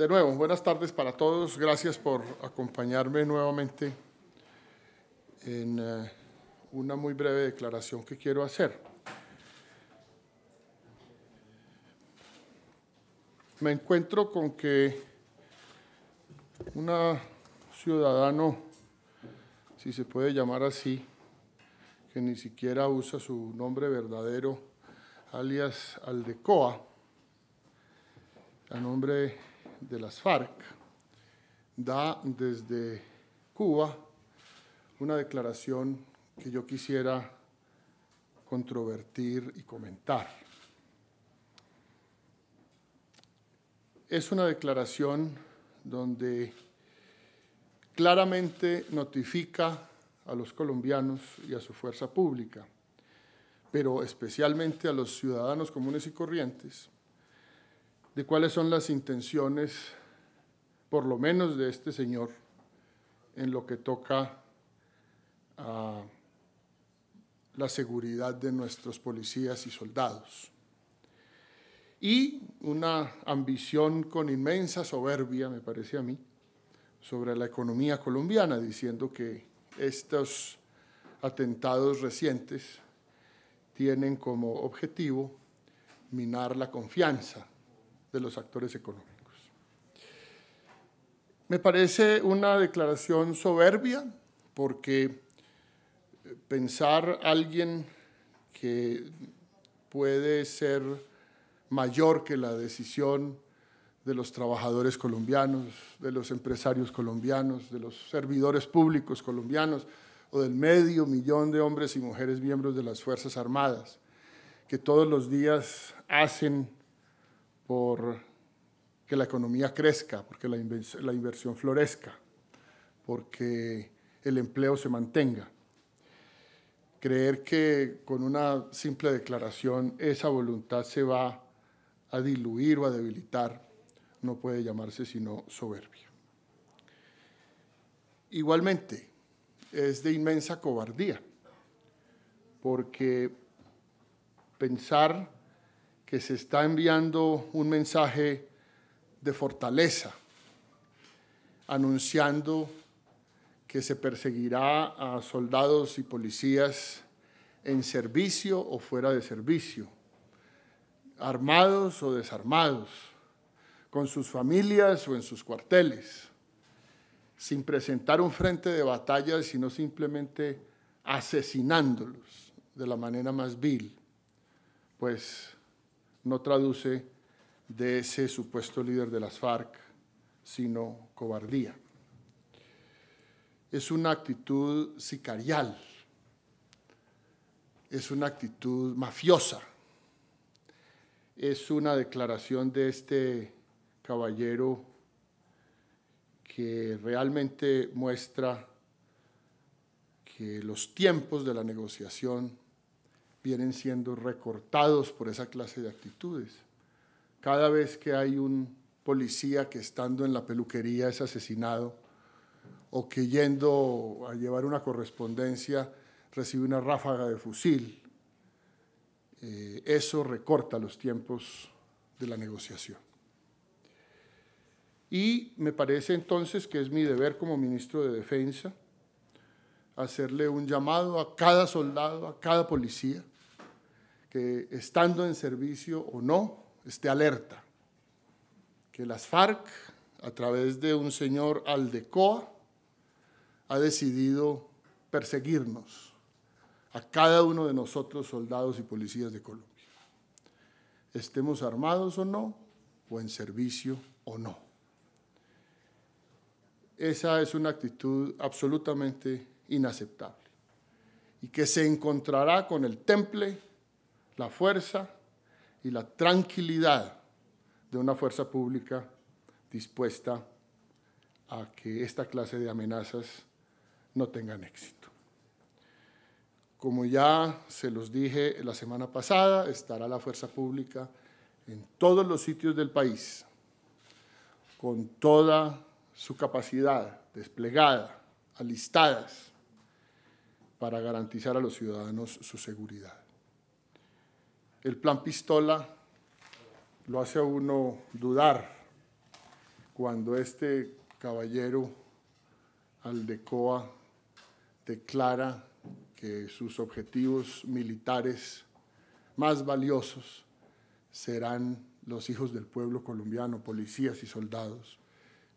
de nuevo, buenas tardes para todos. Gracias por acompañarme nuevamente en eh, una muy breve declaración que quiero hacer. Me encuentro con que un ciudadano, si se puede llamar así, que ni siquiera usa su nombre verdadero, alias Aldecoa, a nombre de las FARC da desde Cuba una declaración que yo quisiera controvertir y comentar. Es una declaración donde claramente notifica a los colombianos y a su fuerza pública, pero especialmente a los ciudadanos comunes y corrientes, de cuáles son las intenciones, por lo menos de este señor, en lo que toca a la seguridad de nuestros policías y soldados. Y una ambición con inmensa soberbia, me parece a mí, sobre la economía colombiana, diciendo que estos atentados recientes tienen como objetivo minar la confianza de los actores económicos. Me parece una declaración soberbia porque eh, pensar alguien que puede ser mayor que la decisión de los trabajadores colombianos, de los empresarios colombianos, de los servidores públicos colombianos o del medio millón de hombres y mujeres miembros de las Fuerzas Armadas, que todos los días hacen por que la economía crezca, porque la, la inversión florezca, porque el empleo se mantenga. Creer que con una simple declaración esa voluntad se va a diluir o a debilitar no puede llamarse sino soberbia. Igualmente, es de inmensa cobardía, porque pensar que se está enviando un mensaje de fortaleza, anunciando que se perseguirá a soldados y policías en servicio o fuera de servicio, armados o desarmados, con sus familias o en sus cuarteles, sin presentar un frente de batalla, sino simplemente asesinándolos de la manera más vil, pues no traduce de ese supuesto líder de las FARC, sino cobardía. Es una actitud sicarial, es una actitud mafiosa, es una declaración de este caballero que realmente muestra que los tiempos de la negociación vienen siendo recortados por esa clase de actitudes. Cada vez que hay un policía que estando en la peluquería es asesinado o que yendo a llevar una correspondencia recibe una ráfaga de fusil, eh, eso recorta los tiempos de la negociación. Y me parece entonces que es mi deber como ministro de Defensa hacerle un llamado a cada soldado, a cada policía, que estando en servicio o no, esté alerta. Que las FARC, a través de un señor Aldecoa, ha decidido perseguirnos, a cada uno de nosotros, soldados y policías de Colombia. Estemos armados o no, o en servicio o no. Esa es una actitud absolutamente inaceptable y que se encontrará con el temple la fuerza y la tranquilidad de una fuerza pública dispuesta a que esta clase de amenazas no tengan éxito. Como ya se los dije la semana pasada, estará la fuerza pública en todos los sitios del país, con toda su capacidad desplegada, alistadas, para garantizar a los ciudadanos su seguridad el plan pistola lo hace a uno dudar cuando este caballero Aldecoa declara que sus objetivos militares más valiosos serán los hijos del pueblo colombiano, policías y soldados,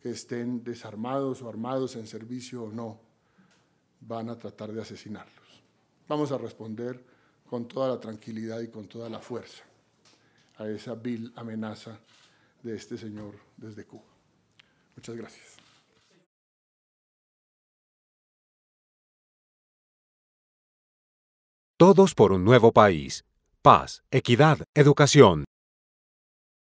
que estén desarmados o armados en servicio o no, van a tratar de asesinarlos. Vamos a responder con toda la tranquilidad y con toda la fuerza a esa vil amenaza de este señor desde Cuba. Muchas gracias. Todos por un nuevo país. Paz, equidad, educación.